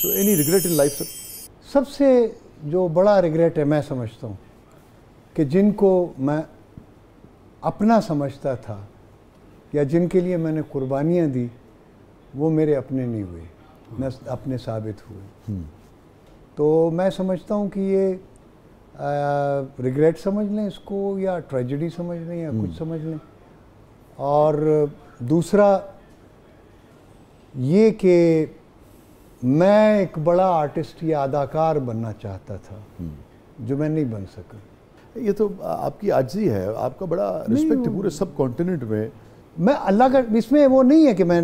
So any regret in life sir सबसे जो बड़ा रिग्रेट है मैं समझता हूँ कि जिनको मैं अपना समझता था या जिनके लिए मैंने कुर्बानियाँ दी वो मेरे अपने नहीं हुए न अपने साबित हुए हम्म। तो मैं समझता हूँ कि ये रिग्रेट समझ लें इसको या ट्रेजडी समझ लें या कुछ हम्म। समझ लें और दूसरा ये कि मैं एक बड़ा आर्टिस्ट या अदाकार बनना चाहता था जो मैं नहीं बन सका ये तो आपकी आजी है आपका बड़ा रिस्पेक्ट पूरे सब कॉन्टिनेंट में मैं अल्लाह का इसमें वो नहीं है कि मैं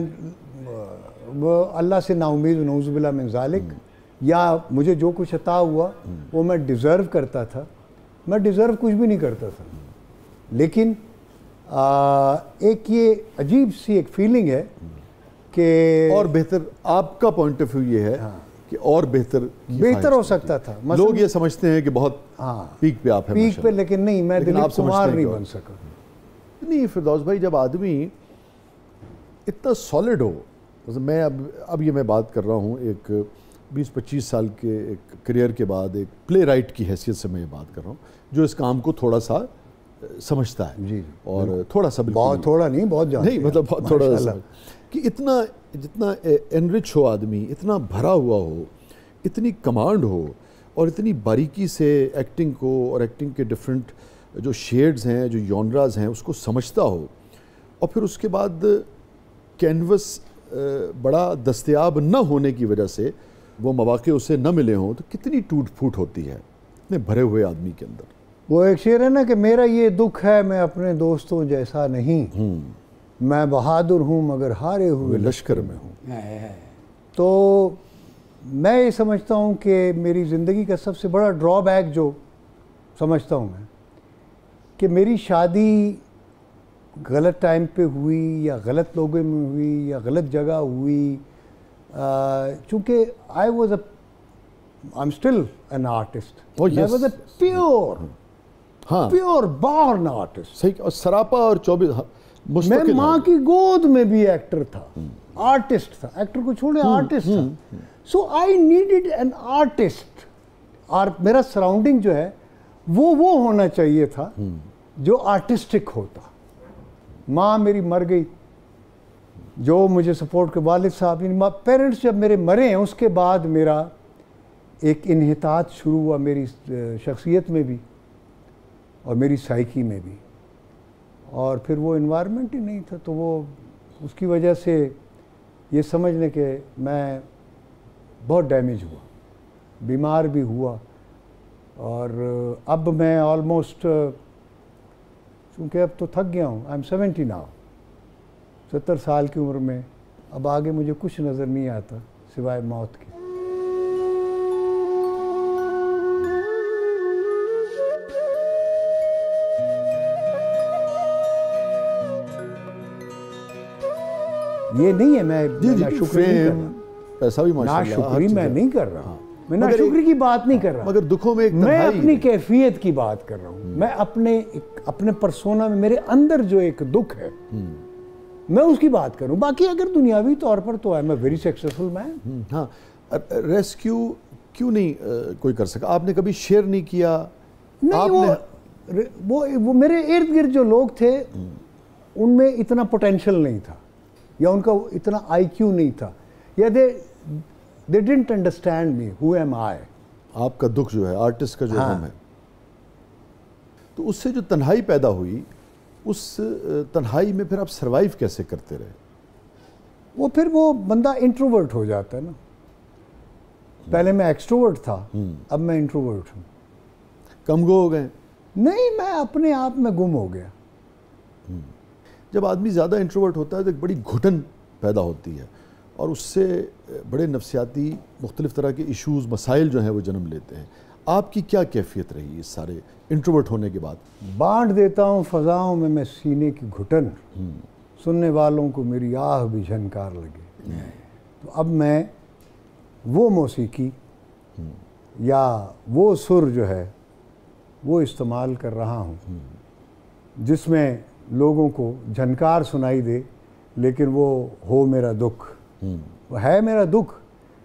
वो अल्लाह से नाउमीद नौजबिला में जालिक हम्म। या मुझे जो कुछ अता हुआ हम्म। वो मैं डिज़र्व करता था मैं डिज़र्व कुछ भी नहीं करता था हम्म। लेकिन आ, एक ये अजीब सी एक फीलिंग है कि और बेहतर आपका पॉइंट ऑफ व्यू ये है हाँ। कि और बेहतर बेहतर हो सकता था लोग ये समझते हैं कि बहुत हाँ पीक पे आप हैं पीक पे लेकिन नहीं मैं दिलीप कुमार नहीं बन सका नहीं फिरदौस भाई जब आदमी इतना सॉलिड हो मैं अब अब ये मैं बात कर रहा हूँ एक 20-25 साल के एक करियर के बाद एक प्ले राइट की हैसियत से मैं ये बात कर रहा हूँ जो इस काम को थोड़ा सा समझता है जी और थोड़ा सा बहुत थोड़ा नहीं बहुत ज्यादा नहीं मतलब बहुत थोड़ा कि इतना जितना एनरिच हो आदमी इतना भरा हुआ हो इतनी कमांड हो और इतनी बारीकी से एक्टिंग को और एक्टिंग के डिफरेंट जो शेड्स हैं जो योनराज हैं उसको समझता हो और फिर उसके बाद कैनवस बड़ा दस्तियाब न होने की वजह से वो मौाक़े उसे न मिले हों तो कितनी टूट फूट होती है इतने भरे हुए आदमी के अंदर वो एक शेर है ना कि मेरा ये दुख है मैं अपने दोस्तों जैसा नहीं हम्म। मैं बहादुर हूँ मगर हारे हुए लश्कर में हूँ तो मैं ये समझता हूँ कि मेरी ज़िंदगी का सबसे बड़ा ड्रॉबैक जो समझता हूँ मैं कि मेरी शादी गलत टाइम पे हुई या गलत लोगों में हुई या गलत जगह हुई चूँकि I was a I am still an artist I was a pure हाँ प्योर बॉर्न आर्टिस्ट सही और सरापा और चौबीस हाँ, मैं माँ की गोद में भी एक्टर था आर्टिस्ट था एक्टर को छोड़े हम्म, आर्टिस्ट था so I needed an artist और मेरा सराउंडिंग जो है वो वो होना चाहिए था हम्म। जो आर्टिस्टिक होता माँ मेरी मर गई जो मुझे सपोर्ट के वालिद साहब पेरेंट्स जब मेरे मरे हैं उसके बाद मेरा एक इनहतात शुरू हुआ मेरी शख्सियत में भी और मेरी साइकी में भी और फिर वो इन्वायरमेंट ही नहीं था तो वो उसकी वजह से ये समझने के मैं बहुत डैमेज हुआ बीमार भी हुआ और अब मैं ऑलमोस्ट चूँकि अब तो थक गया हूँ आई एम सेवेंटी नाव सत्तर साल की उम्र में अब आगे मुझे कुछ नज़र नहीं आता सिवाय मौत के ये नहीं है मैं जी जी शुक्र पैसा भी ना शुक्री मैं नहीं कर रहा हाँ। मैं ना शुक्री की बात नहीं कर रहा मगर दुखों में एक मैं अपनी कैफियत की बात कर रहा हूँ हम्म। मैं अपने अपने परसोना में मेरे अंदर जो एक दुख है हम्म। मैं उसकी बात करूं बाकी अगर दुनियावी तौर पर तो I am very successful man हाँ रेस्क्यू क्यों नहीं आ, कोई कर सका आपने कभी शेयर नहीं किया नहीं वो, वो वो मेरे इर्द गिर्द जो लोग थे हम्म। उनमें इतना पोटेंशियल नहीं था या उनका इतना आईक्यू नहीं था या they they didn't understand me who am I आपका दुख जो है आर्टिस्ट का जो हाँ. है तो उससे जो तन्हाई पैदा हुई उस तन्हाई में फिर आप सरवाइव कैसे करते रहे वो फिर वो बंदा इंट्रोवर्ट हो जाता है ना पहले मैं एक्सट्रोवर्ट था हम्म। अब मैं इंट्रोवर्ट हूँ कम गो हो गए नहीं मैं अपने आप में गुम हो गया हम्म। जब आदमी ज़्यादा इंट्रोवर्ट होता है तो एक बड़ी घुटन पैदा होती है और उससे बड़े नफसियाती मुख्तलिफ़ तरह के इश्यूज मसाइल जो हैं वो जन्म लेते हैं आपकी क्या कैफियत रही इस सारे इंट्रोवर्ट होने के बाद बांट देता हूँ फ़जाओं में मैं सीने की घुटन हम्म। सुनने वालों को मेरी आह भी झनकार लगे तो अब मैं वो मौसीकी हम्म। या वो सुर जो है वो इस्तेमाल कर रहा हूँ हम्म। जिसमें लोगों को झनकार सुनाई दे लेकिन वो हो मेरा दुख हम्म। है मेरा दुख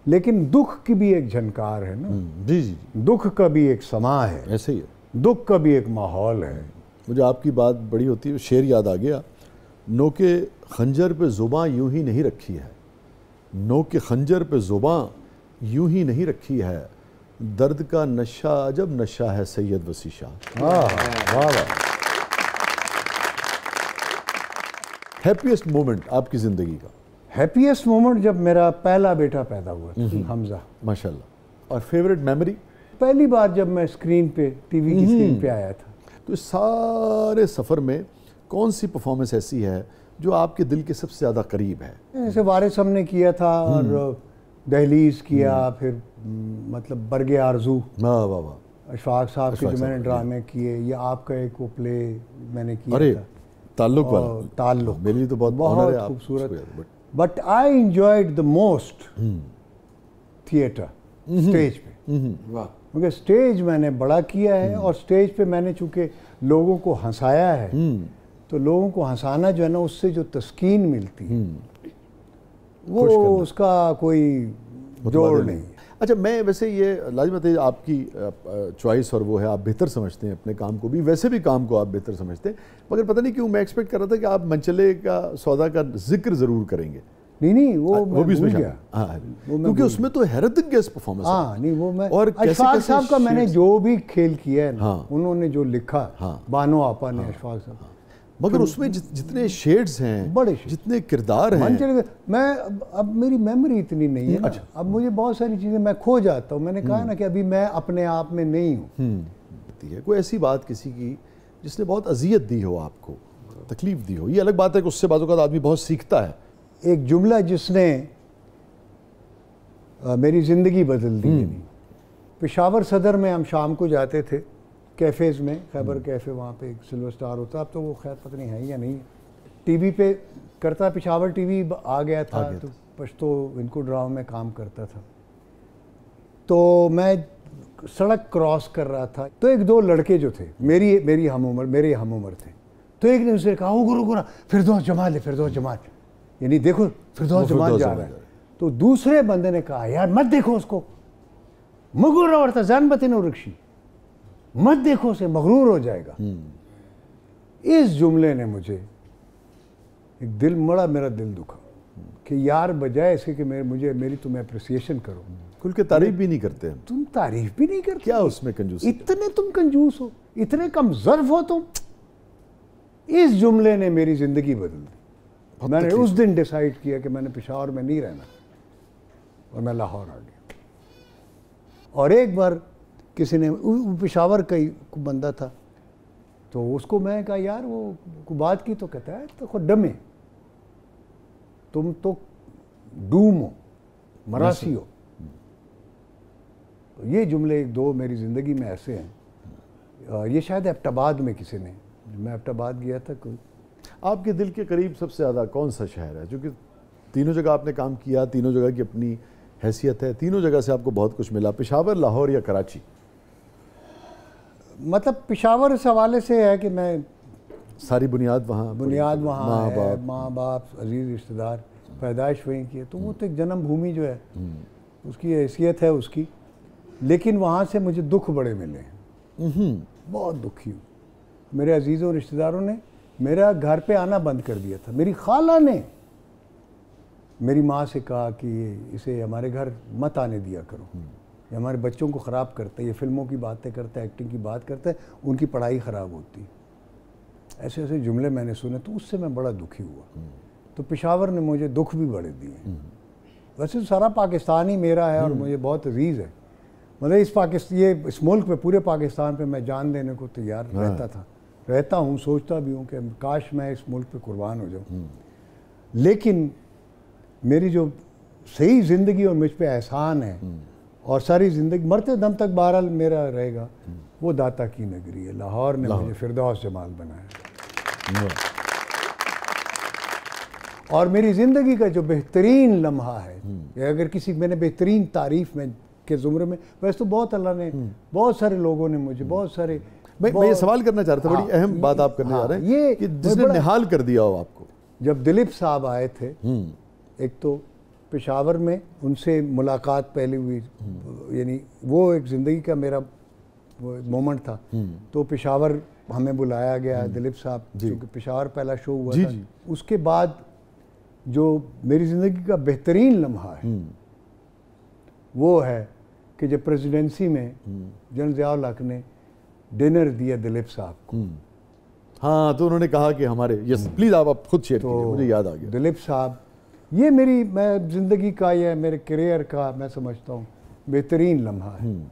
लेकिन दुख की भी एक झनकार है ना हम्म, जी जी दुख का भी एक समा है ऐसे ही है दुख का भी एक माहौल है मुझे आपकी बात बड़ी होती है शेर याद आ गया नो के खंजर पे जुबा यूं ही नहीं रखी है नो के खंजर पे जुबा यूं ही नहीं रखी है दर्द का नशा अजब नशा है सैयद वसी शाह वाह वाह हैप्पीएस्ट मोमेंट आपकी ज़िंदगी का हैप्पीएस्ट मोमेंट जब मेरा पहला बेटा पैदा हुआ हम्म, हम्म। हमजा माशाल्लाह और फेवरेट मेमोरी पहली बार जब मैं स्क्रीन पे टीवी की स्क्रीन हम्म। पे आया था तो इस सारे सफ़र में कौन सी परफॉर्मेंस ऐसी है जो आपके दिल के सबसे ज़्यादा करीब है जैसे वारिस हमने किया था और दहलीज किया फिर मतलब बरगे आरजू वाह वाह अशफाक साहब के जो मैंने ड्रामे किए या आपका एक वो प्ले मैंने किया था ताल्लुक वाला ताल्लुक मेरे लिए तो बहुत बहुत खूबसूरत but I enjoyed the most theatre stage पे वाह क्योंकि स्टेज मैंने बड़ा किया है हम्म। और स्टेज पे मैंने चूंकि लोगों को हंसाया है हम्म। तो लोगों को हंसाना जो है ना उससे जो तस्कीन मिलती है हम्म। वो उसका कोई तो जोड़ नहीं अच्छा मैं वैसे ये लाजमत है आपकी चॉइस और वो है आप बेहतर समझते हैं अपने काम को भी वैसे भी काम को आप बेहतर समझते हैं मगर पता नहीं क्यों मैं एक्सपेक्ट कर रहा था कि आप मंचले का सौदा का जिक्र ज़रूर करेंगे नहीं नहीं वो आ, वो भी हाँ, हाँ, उसमें गया हाँ क्योंकि उसमें तो हैरत गैस परफॉर्मेंस हाँ नहीं वो मैं और अशफाक साहब का मैंने जो भी खेल किया है ना हाँ। उन्होंने जो लिखा बानो आपा ने अशफाक साहब मगर उसमें जित, जितने शेड्स हैं बड़े शेड़। जितने किरदार हैं मैं अब, अब मेरी मेमोरी इतनी नहीं है अच्छा। अब मुझे बहुत सारी चीज़ें मैं खो जाता हूँ मैंने कहा हम्म। ना कि अभी मैं अपने आप में नहीं हूँ हम्म। कोई ऐसी बात किसी की जिसने बहुत अजियत दी हो आपको तकलीफ दी हो ये अलग बात है कि उससे बातों का तो आदमी बहुत सीखता है एक जुमला जिसने मेरी ज़िंदगी बदल दी हम्म। पेशावर सदर में हम शाम को जाते थे कैफ़ेज़ में खैबर कैफ़े हम्म। वहाँ पे एक सिल्वर स्टार होता अब तो वो खैर पता नहीं है या नहीं टीवी पे करता पिशावर टीवी आ गया था आ गया तो पश्तो इनको ड्रामा में काम करता था तो मैं सड़क क्रॉस कर रहा था तो एक दो लड़के जो थे मेरी मेरी हम उम्र मेरे हम उम्र थे तो एक ने उसे कहा गुरु गुरु फिर दो जमा ले फिर दो जमा यानी देखो फिर दो जमा जा रहा है तो दूसरे बंदे ने कहा यार मत देखो उसको मुगुर और तजान बतिन रिक्शी मत देखो से मगरूर हो जाएगा हम्म। इस जुमले ने मुझे एक दिल मड़ा मेरा दिल दुखा कि यार बजाय इसके कि मेरे मुझे मेरी तुम अप्रिसिएशन करो खुल के तारीफ भी नहीं करते हैं तुम तारीफ भी नहीं करते क्या उसमें कंजूस इतने तुम कंजूस हो इतने कम जर्फ हो तुम इस जुमले ने मेरी ज़िंदगी बदल दी तो मैंने उस दिन डिसाइड किया कि मैंने पिशावर में नहीं रहना और मैं लाहौर आ गया और एक बार किसी ने पेशावर का ही बंदा था तो उसको मैं कहा यार वो बात की तो कहता है तो खुद डमे तुम तो डूम हो मरासी हो तो ये जुमले एक दो मेरी ज़िंदगी में ऐसे हैं ये शायद एबटाबाद में किसी ने मैं एबटाबाद गया था कोई आपके दिल के करीब सबसे ज़्यादा कौन सा शहर है क्योंकि तीनों जगह आपने काम किया तीनों जगह की अपनी हैसियत है तीनों जगह से आपको बहुत कुछ मिला पेशावर लाहौर या कराची मतलब पिशावर इस हवाले से है कि मैं सारी बुनियाद वहाँ बुनियाद वहाँ माँ बाप माँ बाप अजीज रिश्तेदार पैदाइश वहीं की है तो वो तो एक जन्म भूमि जो है हम्म। उसकी हैसियत है उसकी लेकिन वहाँ से मुझे दुख बड़े मिले हैं हम्म। बहुत दुखी हूँ मेरे अजीज़ और रिश्तेदारों ने मेरा घर पे आना बंद कर दिया था मेरी खाला ने मेरी माँ से कहा कि इसे हमारे घर मत आने दिया करो हम्म। ये हमारे बच्चों को ख़राब करता है ये फिल्मों की बातें करता है एक्टिंग की बात करता है उनकी पढ़ाई ख़राब होती ऐसे ऐसे जुमले मैंने सुने तो उससे मैं बड़ा दुखी हुआ हम्म। तो पिशावर ने मुझे दुख भी बड़े दिए हम्म। वैसे तो सारा पाकिस्तान ही मेरा है और हम्म। मुझे बहुत अजीज़ है मतलब इस पाकिस्तान ये इस मुल्क में पूरे पाकिस्तान पे मैं जान देने को तैयार हाँ। रहता था रहता हूँ सोचता भी हूँ कि काश मैं इस मुल्क पे कुर्बान हो जाऊँ लेकिन मेरी जो सही ज़िंदगी और मुझ पर एहसान है और सारी ज़िंदगी मरते दम तक बहरहाल मेरा रहेगा वो दाता की नगरी है लाहौर ने मुझे फिरदौस जमाल बनाया और मेरी ज़िंदगी का जो बेहतरीन लम्हा है हम्म। अगर किसी मैंने बेहतरीन तारीफ में के ज़ुमरे में वैसे तो बहुत अल्लाह ने हम्म। बहुत सारे लोगों ने मुझे बहुत सारे मैं मैं ये सवाल करना चाहता था बड़ी हाँ, अहम बात आप करने जा हाँ, रहे हैं ये कि जिसने निहाल कर दिया हो आपको जब दिलीप साहब आए थे हम्म। एक तो पेशावर में उनसे मुलाकात पहले हुई यानी वो एक ज़िंदगी का मेरा मोमेंट था हम्म। तो पेशावर हमें बुलाया गया हम्म। दिलीप साहब क्योंकि पेशावर पहला शो हुआ जी, था जी। उसके बाद जो मेरी ज़िंदगी का बेहतरीन लम्हा है हम्म। वो है कि जब प्रेसिडेंसी में जन जयाल हक ने डिनर दिया दिलीप साहब को हाँ तो उन्होंने कहा कि हमारे यस प्लीज़ आप आप खुद शेयर तो मुझे याद आ गया दिलीप साहब ये मेरी मैं ज़िंदगी का या मेरे करियर का मैं समझता हूँ बेहतरीन लम्हा है हम्म।